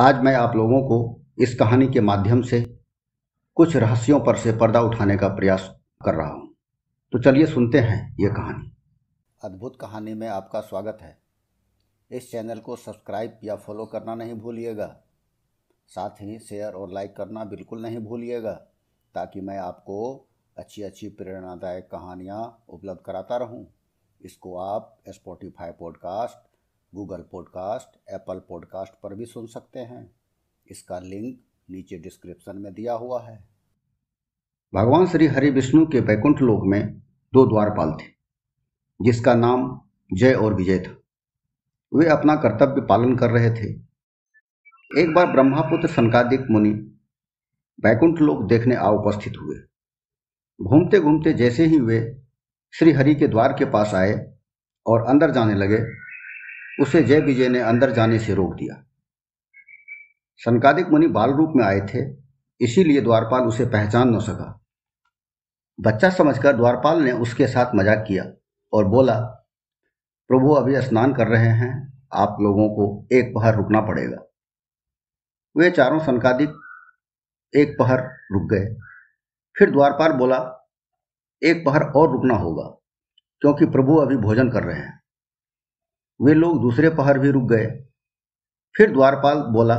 आज मैं आप लोगों को इस कहानी के माध्यम से कुछ रहस्यों पर से पर्दा उठाने का प्रयास कर रहा हूँ तो चलिए सुनते हैं ये कहानी अद्भुत कहानी में आपका स्वागत है इस चैनल को सब्सक्राइब या फॉलो करना नहीं भूलिएगा साथ ही शेयर और लाइक करना बिल्कुल नहीं भूलिएगा ताकि मैं आपको अच्छी अच्छी प्रेरणादायक कहानियाँ उपलब्ध कराता रहूँ इसको आप Spotify podcast Google podcast Apple podcast पर भी सुन सकते हैं इसका लिंक नीचे डिस्क्रिप्शन में दिया हुआ है भगवान श्री हरि विष्णु के वैकुंठ लोक में दो द्वारपाल थे जिसका नाम जय और विजय था वे अपना कर्तव्य पालन कर रहे थे एक बार ब्रह्मापुत्र संकादिक मुनि वैकुंठ लोक देखने आ उपस्थित हुए घूमते घूमते जैसे ही वे श्री हरि के द्वार के पास आए और अंदर जाने लगे उसे जय विजय ने अंदर जाने से रोक दिया सनकादिक मुनि बाल रूप में आए थे इसीलिए द्वारपाल उसे पहचान न सका बच्चा समझकर द्वारपाल ने उसके साथ मजाक किया और बोला प्रभु अभी स्नान कर रहे हैं आप लोगों को एक पहर रुकना पड़ेगा वे चारों सनकादिक एक पहर रुक गए फिर द्वारपाल बोला एक पहर और रुकना होगा क्योंकि प्रभु अभी भोजन कर रहे हैं वे लोग दूसरे पहर भी रुक गए फिर द्वारपाल बोला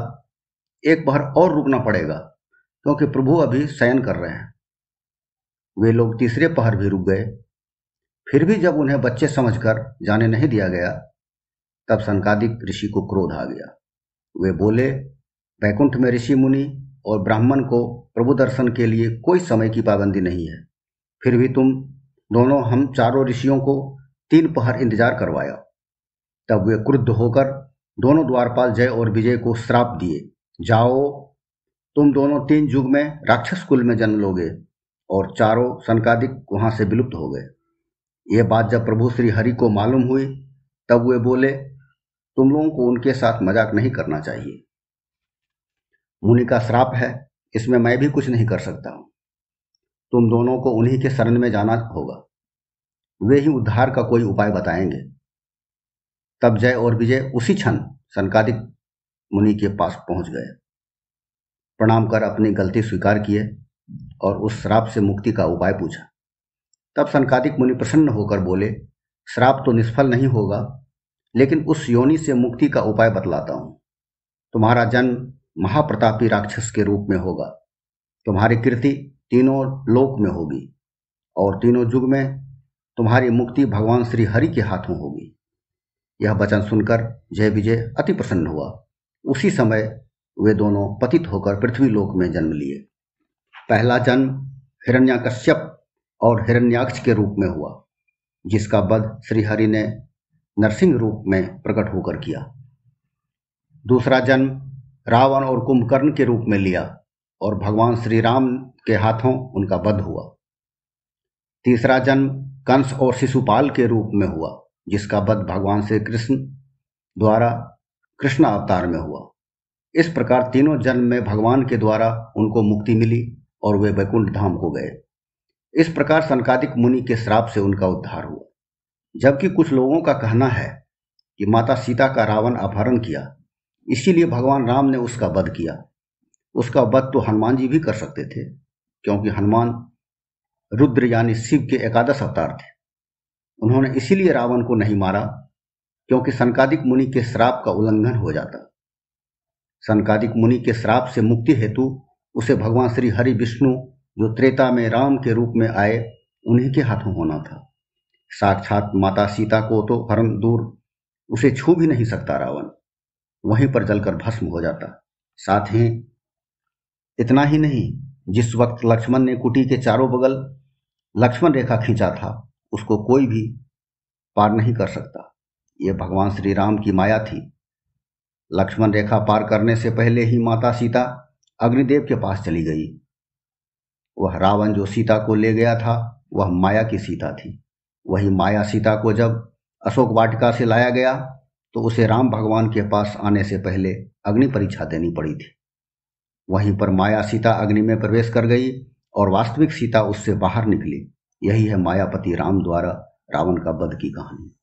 एक पहर और रुकना पड़ेगा क्योंकि प्रभु अभी शयन कर रहे हैं वे लोग तीसरे पहर भी रुक गए फिर भी जब उन्हें बच्चे समझकर जाने नहीं दिया गया तब संकादिक ऋषि को क्रोध आ गया वे बोले वैकुंठ में ऋषि मुनि और ब्राह्मण को प्रभु दर्शन के लिए कोई समय की पाबंदी नहीं है फिर भी तुम दोनों हम चारों ऋषियों को तीन पहर इंतजार करवाया तब वे क्रुद्ध होकर दोनों द्वारपाल जय और विजय को श्राप दिए जाओ तुम दोनों तीन युग में राक्षस कुल में जन्म लोगे और चारों सनकादिक वहां से विलुप्त हो गए ये बात जब प्रभु श्री हरि को मालूम हुई तब वे बोले तुम लोगों को उनके साथ मजाक नहीं करना चाहिए मुनि का श्राप है इसमें मैं भी कुछ नहीं कर सकता हूं तुम दोनों को उन्हीं के शरण में जाना होगा वे ही उद्धार का कोई उपाय बताएंगे तब जय और विजय उसी क्षण सनकादिक मुनि के पास पहुंच गए प्रणाम कर अपनी गलती स्वीकार किए और उस श्राप से मुक्ति का उपाय पूछा तब सनकादिक मुनि प्रसन्न होकर बोले श्राप तो निष्फल नहीं होगा लेकिन उस योनि से मुक्ति का उपाय बतलाता हूं तुम्हारा जन्म महाप्रतापी राक्षस के रूप में होगा तुम्हारी कृति तीनों लोक में होगी और तीनों युग में तुम्हारी मुक्ति भगवान श्री हरि के हाथों होगी यह वचन सुनकर जय विजय अति प्रसन्न हुआ उसी समय वे दोनों पतित होकर पृथ्वी लोक में जन्म लिए पहला जन्म हिरण्याकश्यप और हिरण्याक्ष के रूप में हुआ जिसका वध श्रीहरि ने नरसिंह रूप में प्रकट होकर किया दूसरा जन्म रावण और कुंभकर्ण के रूप में लिया और भगवान श्री राम के हाथों उनका वध हुआ तीसरा जन्म कंस और शिशुपाल के रूप में हुआ जिसका वध भगवान श्री कृष्ण द्वारा कृष्ण अवतार में हुआ इस प्रकार तीनों जन्म में भगवान के द्वारा उनको मुक्ति मिली और वे वैकुंठ धाम को गए इस प्रकार संकादिक मुनि के श्राप से उनका उद्धार हुआ जबकि कुछ लोगों का कहना है कि माता सीता का रावण अपहरण किया इसीलिए भगवान राम ने उसका वध किया उसका वध तो हनुमान जी भी कर सकते थे क्योंकि हनुमान रुद्र यानी शिव के एकादश अवतार थे उन्होंने इसीलिए रावण को नहीं मारा क्योंकि सनकादिक मुनि के श्राप का उल्लंघन हो जाता सनकादिक मुनि के श्राप से मुक्ति हेतु उसे भगवान श्री हरि विष्णु जो त्रेता में राम के रूप में आए उन्हीं के हाथों होना था साक्षात माता सीता को तो हरण दूर उसे छू भी नहीं सकता रावण वहीं पर जलकर भस्म हो जाता साथ ही इतना ही नहीं जिस वक्त लक्ष्मण ने कुटी के चारों बगल लक्ष्मण रेखा खींचा था उसको कोई भी पार नहीं कर सकता ये भगवान श्री राम की माया थी लक्ष्मण रेखा पार करने से पहले ही माता सीता अग्निदेव के पास चली गई वह रावण जो सीता को ले गया था वह माया की सीता थी वही माया सीता को जब अशोक वाटिका से लाया गया तो उसे राम भगवान के पास आने से पहले अग्नि परीक्षा देनी पड़ी थी वहीं पर माया सीता अग्नि में प्रवेश कर गई और वास्तविक सीता उससे बाहर निकली यही है मायापति राम द्वारा रावण का वध की कहानी